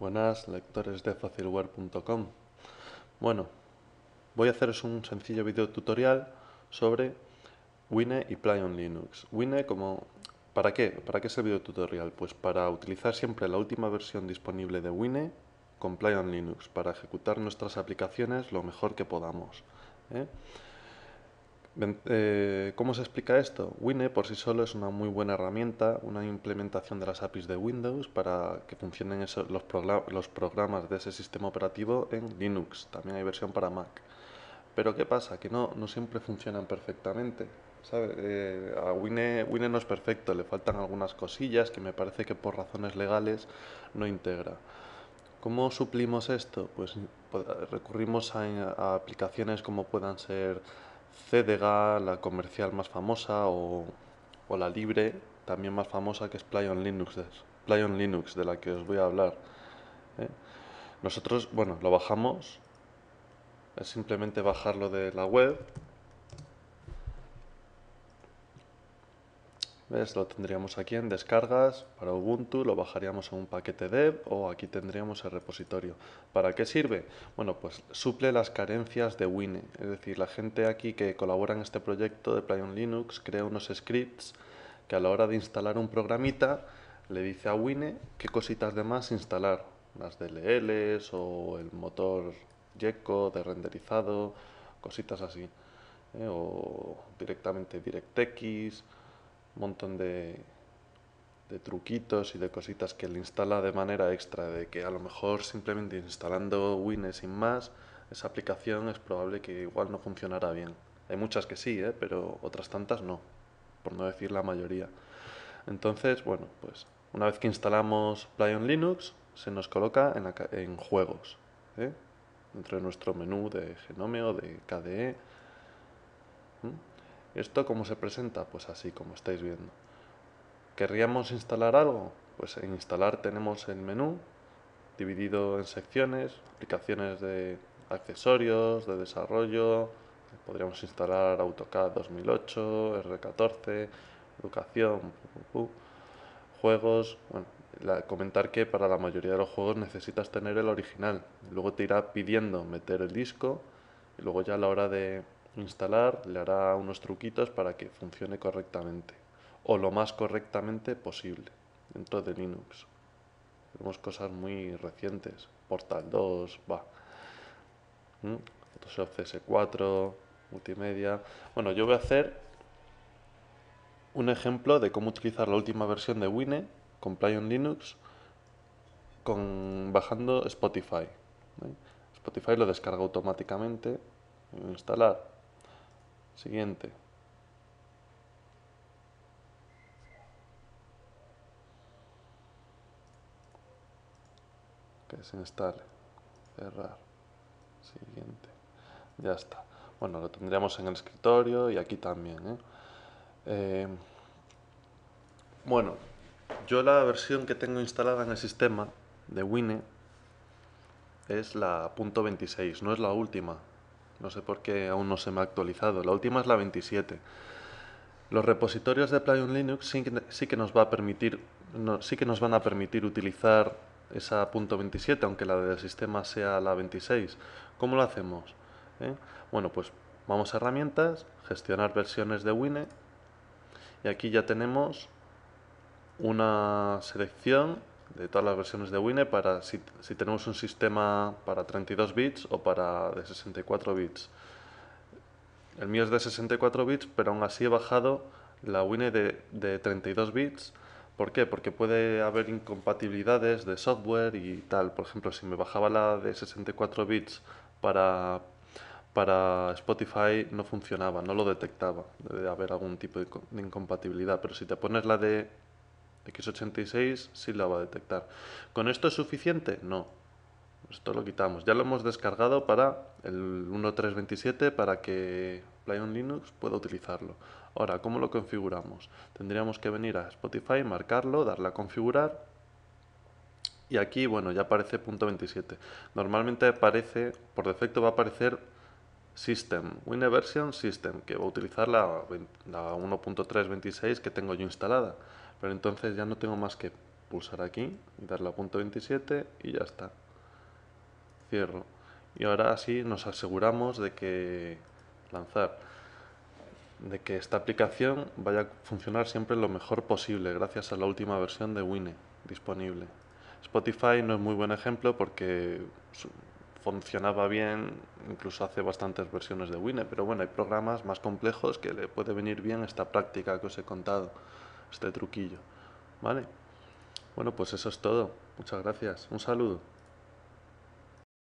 Buenas lectores de FacilWare.com Bueno, voy a haceros un sencillo video tutorial sobre Wine y Play on Linux. Wine como... ¿Para qué? ¿Para qué es el video tutorial? Pues para utilizar siempre la última versión disponible de Wine con Play on Linux para ejecutar nuestras aplicaciones lo mejor que podamos. ¿eh? Eh, ¿Cómo se explica esto? Wine por sí solo es una muy buena herramienta, una implementación de las APIs de Windows para que funcionen los, programas de ese sistema operativo en Linux. También hay versión para Mac. Pero ¿qué pasa? Que no, no siempre funcionan perfectamente. Eh, a Wine, no es perfecto, le faltan algunas cosillas que me parece que por razones legales no integra. ¿Cómo suplimos esto? Pues recurrimos a aplicaciones como puedan ser Cdga, la comercial más famosa, o, la libre, también más famosa, que es Play on Linux, Linux de la que os voy a hablar. ¿eh? Nosotros, bueno, lo bajamos, es simplemente bajarlo de la web, Lo tendríamos aquí en descargas para Ubuntu, lo bajaríamos a un paquete dev o aquí tendríamos el repositorio. ¿Para qué sirve? Bueno, pues suple las carencias de Wine, es decir, la gente aquí que colabora en este proyecto de Play on Linux crea unos scripts que a la hora de instalar un programita le dice a Wine qué cositas de más instalar, las DLLs o el motor Gecko de renderizado, cositas así, ¿eh? o directamente DirectX montón de, de truquitos y de cositas que le instala de manera extra, de que a lo mejor simplemente instalando Wine sin más, esa aplicación es probable que igual no funcionará bien. Hay muchas que sí, ¿eh? pero otras tantas no, por no decir la mayoría. Entonces, bueno, pues una vez que instalamos on Linux, se nos coloca en, en juegos, ¿eh? dentro de nuestro menú de o de KDE. ¿Mm? ¿Esto cómo se presenta? Pues así como estáis viendo. ¿Querríamos instalar algo? Pues en instalar tenemos el menú dividido en secciones, aplicaciones de accesorios, de desarrollo, podríamos instalar AutoCAD 2008, R14, educación, juegos, bueno, comentar que para la mayoría de los juegos necesitas tener el original, luego te irá pidiendo meter el disco y luego ya a la hora de instalar, le hará unos truquitos para que funcione correctamente o lo más correctamente posible dentro de Linux. Tenemos cosas muy recientes, Portal 2, va, ¿Mm? Photoshop CS4, multimedia. Bueno, yo voy a hacer un ejemplo de cómo utilizar la última versión de Winne con Play on Linux con, bajando Spotify. Spotify lo descarga automáticamente, instalar, Siguiente. Que se instale. Cerrar. Siguiente. Ya está. Bueno, lo tendríamos en el escritorio y aquí también. ¿eh? Eh, bueno, yo la versión que tengo instalada en el sistema de Wine es la .26, no es la última, no sé por qué aún no se me ha actualizado. La última es la 27. Los repositorios de Play Linux sí que, nos va a permitir, sí que nos van a permitir utilizar esa punto .27, aunque la del sistema sea la 26. ¿Cómo lo hacemos? ¿Eh? Bueno, pues vamos a herramientas, gestionar versiones de Wine y aquí ya tenemos una selección de todas las versiones de Wine para si, tenemos un sistema para 32 bits o para de 64 bits. El mío es de 64 bits, pero aún así he bajado la Wine de, 32 bits. ¿Por qué? Porque puede haber incompatibilidades de software y tal. Por ejemplo, si me bajaba la de 64 bits para, para Spotify no funcionaba, no lo detectaba. Debe haber algún tipo de incompatibilidad. Pero si te pones la de x86 sí la va a detectar. ¿Con esto es suficiente? No. Esto lo quitamos. Ya lo hemos descargado para el 1327 para que on Linux pueda utilizarlo. Ahora, ¿cómo lo configuramos? Tendríamos que venir a Spotify, marcarlo, darle a configurar y aquí, bueno, ya aparece punto .27. Normalmente aparece, por defecto va a aparecer System, version System, que va a utilizar la, la 1.326 que tengo yo instalada. Pero entonces ya no tengo más que pulsar aquí, y darle a punto 27 y ya está. Cierro. Y ahora así nos aseguramos de que lanzar, de que esta aplicación vaya a funcionar siempre lo mejor posible gracias a la última versión de Wine disponible. Spotify no es muy buen ejemplo porque funcionaba bien, incluso hace bastantes versiones de Wine, pero bueno, hay programas más complejos que le puede venir bien esta práctica que os he contado este truquillo. ¿Vale? Bueno, pues eso es todo. Muchas gracias. Un saludo.